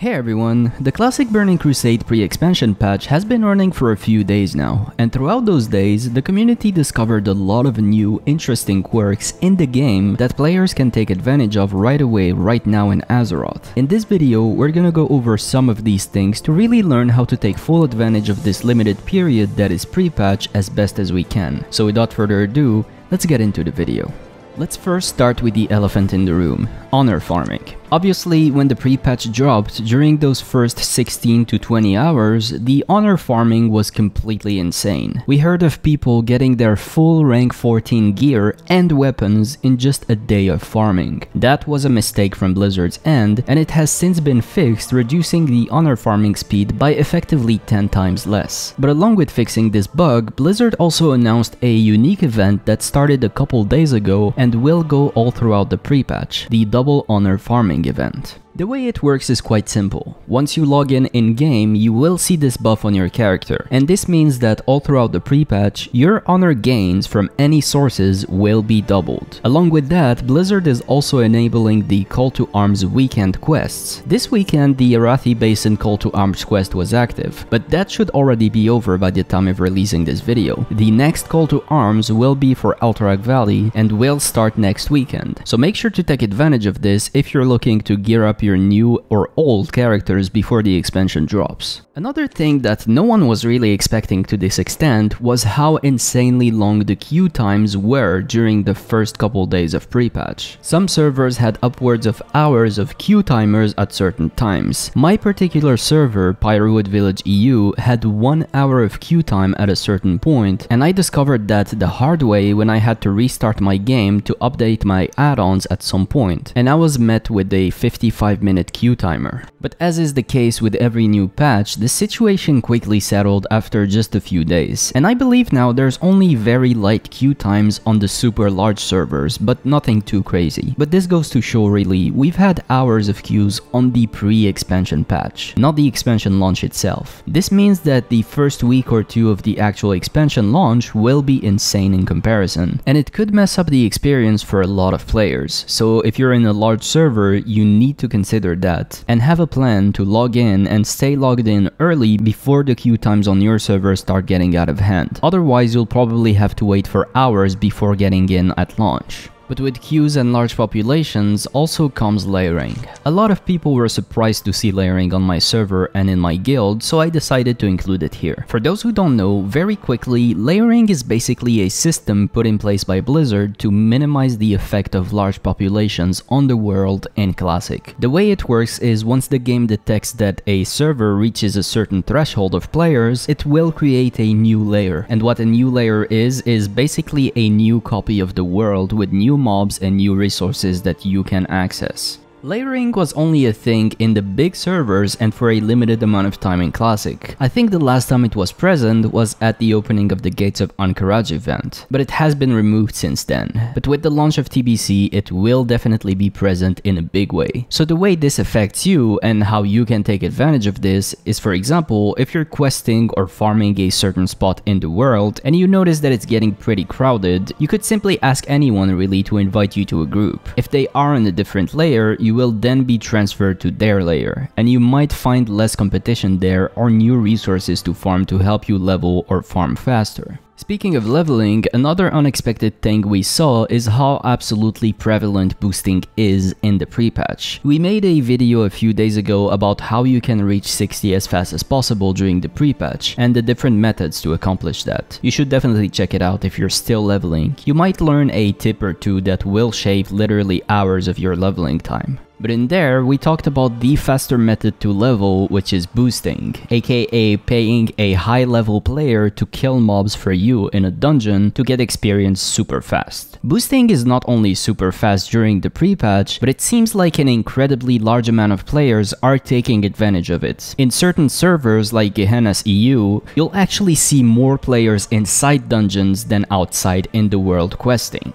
Hey everyone, the classic Burning Crusade pre-expansion patch has been running for a few days now, and throughout those days, the community discovered a lot of new, interesting quirks in the game that players can take advantage of right away right now in Azeroth. In this video, we're gonna go over some of these things to really learn how to take full advantage of this limited period that is pre-patch as best as we can. So without further ado, let's get into the video. Let's first start with the elephant in the room, honor farming. Obviously, when the pre-patch dropped, during those first 16 to 20 hours, the honor farming was completely insane. We heard of people getting their full rank 14 gear and weapons in just a day of farming. That was a mistake from Blizzard's end, and it has since been fixed, reducing the honor farming speed by effectively 10 times less. But along with fixing this bug, Blizzard also announced a unique event that started a couple days ago and will go all throughout the pre-patch, the Double Honor Farming event. The way it works is quite simple. Once you log in in-game, you will see this buff on your character, and this means that all throughout the pre-patch, your honor gains from any sources will be doubled. Along with that, Blizzard is also enabling the Call to Arms weekend quests. This weekend, the Arathi Basin Call to Arms quest was active, but that should already be over by the time of releasing this video. The next Call to Arms will be for Alterac Valley and will start next weekend, so make sure to take advantage of this if you're looking to gear up your your new or old characters before the expansion drops. Another thing that no one was really expecting to this extent was how insanely long the queue times were during the first couple days of pre-patch. Some servers had upwards of hours of queue timers at certain times. My particular server, Pyrowood Village EU, had one hour of queue time at a certain point, and I discovered that the hard way when I had to restart my game to update my add-ons at some point, and I was met with a 55 minute queue timer. But as is the case with every new patch, the situation quickly settled after just a few days. And I believe now there's only very light queue times on the super large servers, but nothing too crazy. But this goes to show really, we've had hours of queues on the pre-expansion patch, not the expansion launch itself. This means that the first week or two of the actual expansion launch will be insane in comparison, and it could mess up the experience for a lot of players. So if you're in a large server, you need to consider that, and have a plan to log in and stay logged in early before the queue times on your server start getting out of hand. Otherwise, you'll probably have to wait for hours before getting in at launch. But with queues and large populations also comes layering. A lot of people were surprised to see layering on my server and in my guild, so I decided to include it here. For those who don't know, very quickly, layering is basically a system put in place by Blizzard to minimize the effect of large populations on the world in Classic. The way it works is once the game detects that a server reaches a certain threshold of players, it will create a new layer. And what a new layer is, is basically a new copy of the world with new mobs and new resources that you can access. Layering was only a thing in the big servers and for a limited amount of time in Classic. I think the last time it was present was at the opening of the Gates of Ankaraj event, but it has been removed since then. But with the launch of TBC, it will definitely be present in a big way. So the way this affects you and how you can take advantage of this is for example, if you're questing or farming a certain spot in the world and you notice that it's getting pretty crowded, you could simply ask anyone really to invite you to a group. If they are in a different layer, you you will then be transferred to their layer, and you might find less competition there or new resources to farm to help you level or farm faster. Speaking of leveling, another unexpected thing we saw is how absolutely prevalent boosting is in the pre-patch. We made a video a few days ago about how you can reach 60 as fast as possible during the pre-patch and the different methods to accomplish that. You should definitely check it out if you're still leveling. You might learn a tip or two that will shave literally hours of your leveling time. But in there, we talked about the faster method to level, which is boosting, aka paying a high level player to kill mobs for you in a dungeon to get experience super fast. Boosting is not only super fast during the pre-patch, but it seems like an incredibly large amount of players are taking advantage of it. In certain servers like Gehenna's EU, you'll actually see more players inside dungeons than outside in the world questing.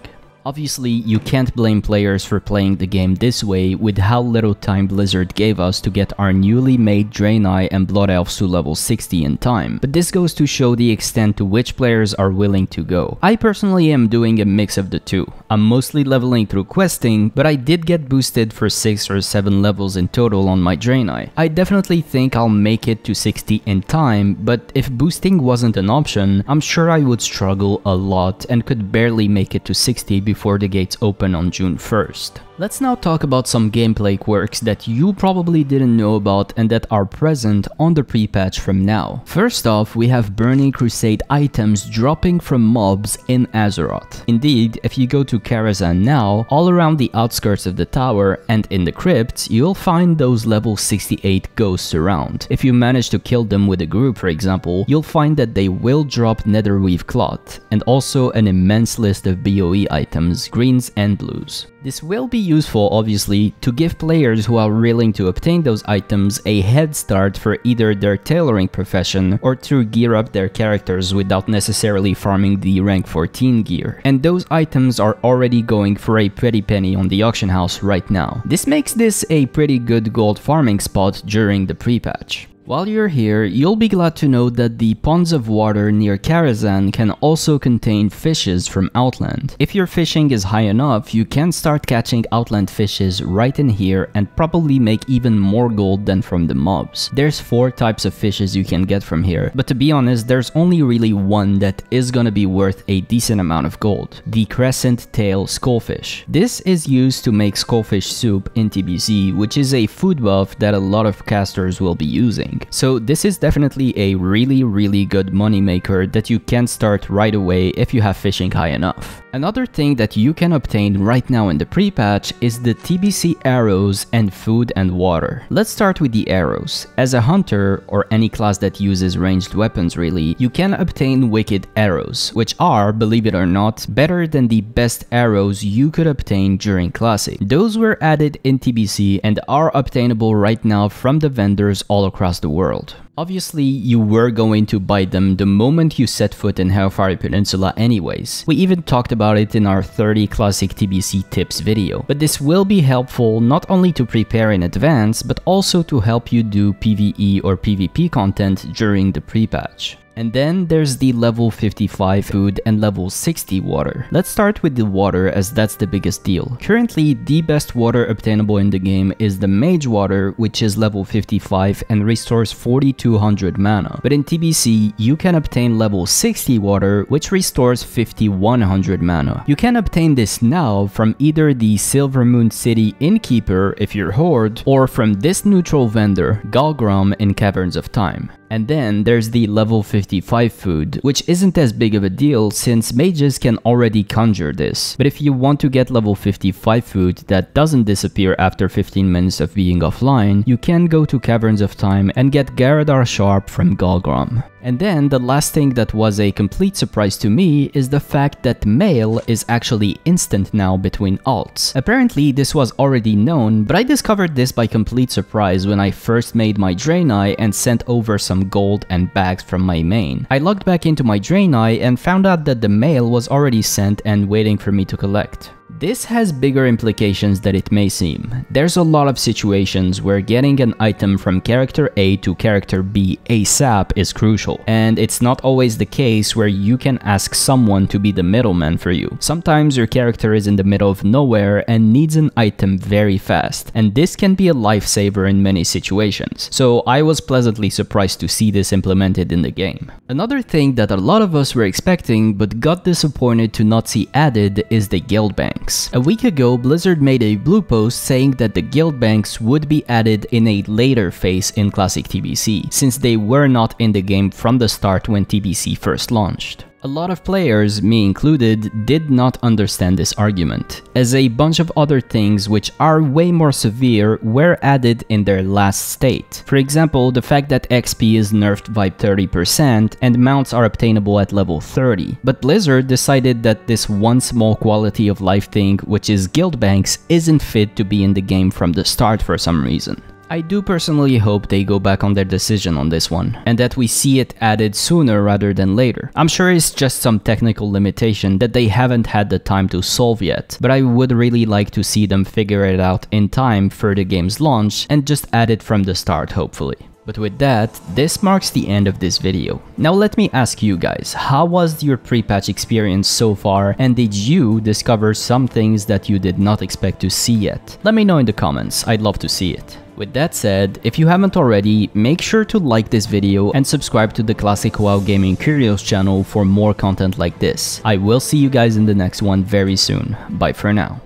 Obviously, you can't blame players for playing the game this way with how little time Blizzard gave us to get our newly made Draenei and Blood Elves to level 60 in time, but this goes to show the extent to which players are willing to go. I personally am doing a mix of the two. I'm mostly leveling through questing, but I did get boosted for 6 or 7 levels in total on my Draenei. I definitely think I'll make it to 60 in time, but if boosting wasn't an option, I'm sure I would struggle a lot and could barely make it to 60 before before the gates open on June 1st. Let's now talk about some gameplay quirks that you probably didn't know about and that are present on the pre-patch from now. First off, we have Burning Crusade items dropping from mobs in Azeroth. Indeed, if you go to Karazhan now, all around the outskirts of the tower and in the crypts, you'll find those level 68 ghosts around. If you manage to kill them with a group, for example, you'll find that they will drop Netherweave Cloth, and also an immense list of BoE items greens and blues. This will be useful obviously to give players who are willing to obtain those items a head start for either their tailoring profession or to gear up their characters without necessarily farming the rank 14 gear. And those items are already going for a pretty penny on the auction house right now. This makes this a pretty good gold farming spot during the pre-patch. While you're here, you'll be glad to know that the ponds of water near Karazan can also contain fishes from outland. If your fishing is high enough, you can start catching outland fishes right in here and probably make even more gold than from the mobs. There's four types of fishes you can get from here, but to be honest, there's only really one that is gonna be worth a decent amount of gold, the crescent tail skullfish. This is used to make skullfish soup in TBC, which is a food buff that a lot of casters will be using thing. So this is definitely a really really good money maker that you can start right away if you have fishing high enough. Another thing that you can obtain right now in the pre-patch is the TBC arrows and food and water. Let's start with the arrows. As a hunter or any class that uses ranged weapons really, you can obtain wicked arrows, which are, believe it or not, better than the best arrows you could obtain during Classic. Those were added in TBC and are obtainable right now from the vendors all across the the world. Obviously, you were going to bite them the moment you set foot in Hellfire Peninsula anyways. We even talked about it in our 30 classic TBC tips video. But this will be helpful not only to prepare in advance, but also to help you do PvE or PvP content during the pre-patch. And then there's the level 55 food and level 60 water. Let's start with the water as that's the biggest deal. Currently, the best water obtainable in the game is the mage water, which is level 55 and restores 42 200 mana, but in TBC you can obtain level 60 water which restores 5100 mana. You can obtain this now from either the Silver Moon City Innkeeper if you're Horde, or from this neutral vendor, Galgrom in Caverns of Time. And then there's the level 55 food, which isn't as big of a deal since mages can already conjure this. But if you want to get level 55 food that doesn't disappear after 15 minutes of being offline, you can go to Caverns of Time and get Garadar Sharp from Golgrom. And then the last thing that was a complete surprise to me is the fact that mail is actually instant now between alts. Apparently this was already known, but I discovered this by complete surprise when I first made my Draenei and sent over some gold and bags from my main. I logged back into my Draenei and found out that the mail was already sent and waiting for me to collect. This has bigger implications than it may seem. There's a lot of situations where getting an item from character A to character B ASAP is crucial, and it's not always the case where you can ask someone to be the middleman for you. Sometimes your character is in the middle of nowhere and needs an item very fast, and this can be a lifesaver in many situations, so I was pleasantly surprised to see this implemented in the game. Another thing that a lot of us were expecting but got disappointed to not see added is the guild bank banks. A week ago, Blizzard made a blue post saying that the guild banks would be added in a later phase in Classic TBC, since they were not in the game from the start when TBC first launched. A lot of players, me included, did not understand this argument, as a bunch of other things which are way more severe were added in their last state. For example, the fact that XP is nerfed by 30% and mounts are obtainable at level 30. But Blizzard decided that this one small quality of life thing, which is guild banks, isn't fit to be in the game from the start for some reason. I do personally hope they go back on their decision on this one, and that we see it added sooner rather than later. I'm sure it's just some technical limitation that they haven't had the time to solve yet, but I would really like to see them figure it out in time for the game's launch and just add it from the start hopefully. But with that, this marks the end of this video. Now let me ask you guys, how was your pre-patch experience so far and did you discover some things that you did not expect to see yet? Let me know in the comments, I'd love to see it. With that said, if you haven't already, make sure to like this video and subscribe to the Classic WoW Gaming Curios channel for more content like this. I will see you guys in the next one very soon. Bye for now.